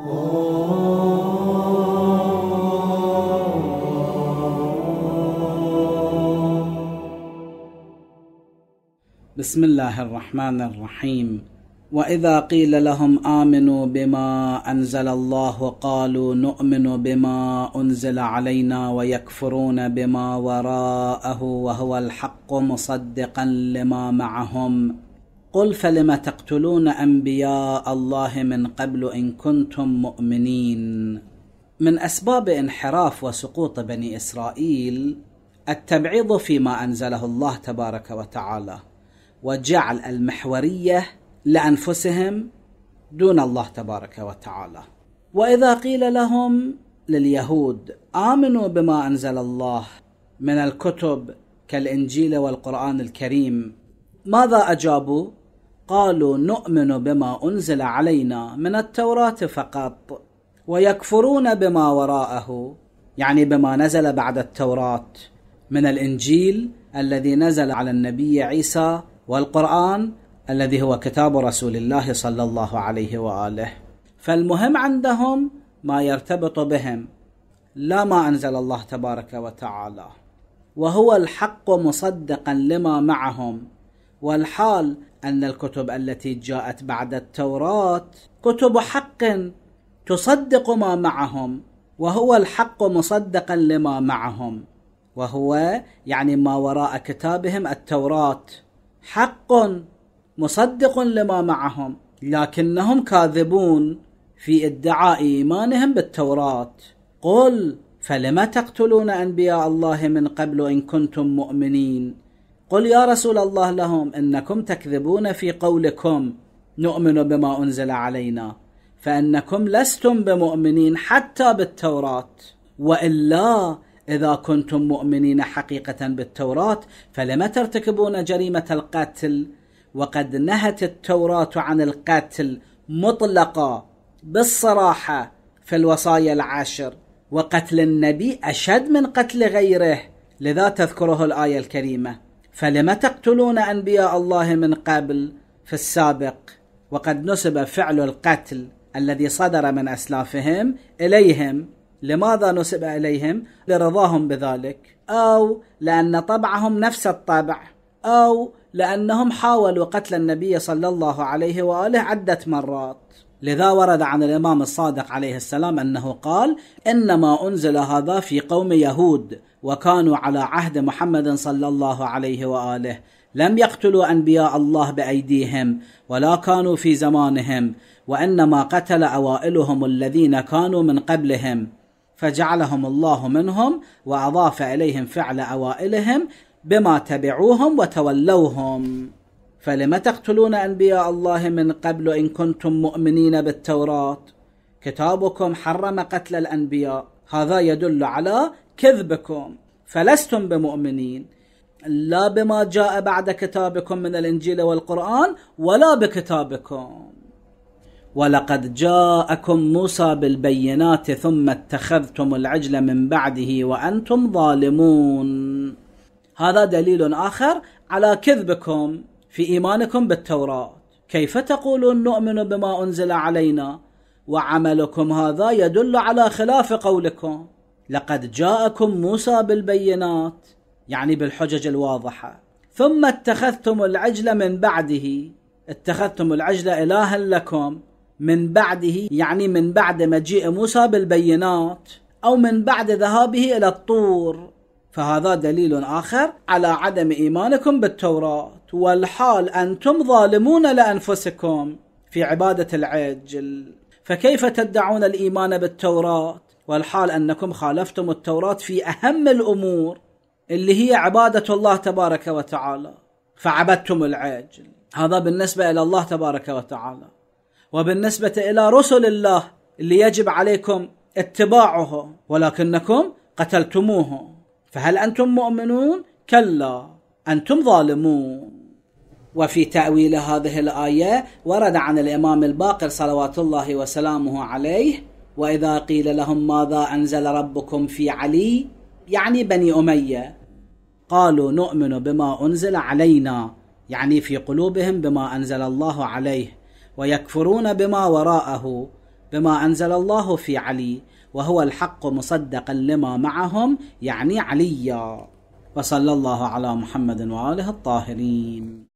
بسم الله الرحمن الرحيم واذا قيل لهم امنوا بما انزل الله قالوا نؤمن بما انزل علينا ويكفرون بما وراءه وهو الحق مصدقا لما معهم قل فلم تقتلون انبياء الله من قبل ان كنتم مؤمنين من اسباب انحراف وسقوط بني اسرائيل التبعيض فيما انزله الله تبارك وتعالى وجعل المحوريه لانفسهم دون الله تبارك وتعالى واذا قيل لهم لليهود امنوا بما انزل الله من الكتب كالانجيل والقران الكريم ماذا اجابوا قالوا نؤمن بما انزل علينا من التوراه فقط ويكفرون بما وراءه يعني بما نزل بعد التوراه من الانجيل الذي نزل على النبي عيسى والقران الذي هو كتاب رسول الله صلى الله عليه واله فالمهم عندهم ما يرتبط بهم لا ما انزل الله تبارك وتعالى وهو الحق مصدقا لما معهم والحال أن الكتب التي جاءت بعد التوراة كتب حق تصدق ما معهم وهو الحق مصدقا لما معهم وهو يعني ما وراء كتابهم التوراة حق مصدق لما معهم لكنهم كاذبون في ادعاء ايمانهم بالتوراه قل فلم تقتلون انبياء الله من قبل ان كنتم مؤمنين قل يا رسول الله لهم انكم تكذبون في قولكم نؤمن بما انزل علينا فانكم لستم بمؤمنين حتى بالتوراه والا اذا كنتم مؤمنين حقيقه بالتوراه فلم ترتكبون جريمه القتل وقد نهت التوراه عن القتل مطلقه بالصراحه في الوصايا العشر وقتل النبي اشد من قتل غيره لذا تذكره الايه الكريمه فلم تقتلون انبياء الله من قبل في السابق وقد نسب فعل القتل الذي صدر من اسلافهم اليهم لماذا نسب اليهم لرضاهم بذلك او لان طبعهم نفس الطبع او لانهم حاولوا قتل النبي صلى الله عليه واله عده مرات لذا ورد عن الإمام الصادق عليه السلام أنه قال إنما أنزل هذا في قوم يهود وكانوا على عهد محمد صلى الله عليه وآله لم يقتلوا أنبياء الله بأيديهم ولا كانوا في زمانهم وإنما قتل أوائلهم الذين كانوا من قبلهم فجعلهم الله منهم وأضاف إليهم فعل أوائلهم بما تبعوهم وتولوهم فلم تقتلون انبياء الله من قبل ان كنتم مؤمنين بالتوراه كتابكم حرم قتل الانبياء هذا يدل على كذبكم فلستم بمؤمنين لا بما جاء بعد كتابكم من الانجيل والقران ولا بكتابكم ولقد جاءكم موسى بالبينات ثم اتخذتم العجل من بعده وانتم ظالمون هذا دليل اخر على كذبكم في إيمانكم بالتوراة كيف تقولون نؤمن بما أنزل علينا وعملكم هذا يدل على خلاف قولكم لقد جاءكم موسى بالبينات يعني بالحجج الواضحة ثم اتخذتم العجل من بعده اتخذتم العجل إلها لكم من بعده يعني من بعد مجيء موسى بالبينات أو من بعد ذهابه إلى الطور فهذا دليل آخر على عدم إيمانكم بالتوراة والحال أنتم ظالمون لأنفسكم في عبادة العجل فكيف تدعون الإيمان بالتوراة والحال أنكم خالفتم التوراة في أهم الأمور اللي هي عبادة الله تبارك وتعالى فعبدتم العجل هذا بالنسبة إلى الله تبارك وتعالى وبالنسبة إلى رسل الله اللي يجب عليكم اتباعه ولكنكم قتلتموه فهل أنتم مؤمنون؟ كلا أنتم ظالمون وفي تأويل هذه الآية ورد عن الإمام الباقر صلوات الله وسلامه عليه وإذا قيل لهم ماذا أنزل ربكم في علي يعني بني أمية قالوا نؤمن بما أنزل علينا يعني في قلوبهم بما أنزل الله عليه ويكفرون بما وراءه بما أنزل الله في علي وهو الحق مصدقا لما معهم يعني عليا وصلى الله على محمد وآله الطاهرين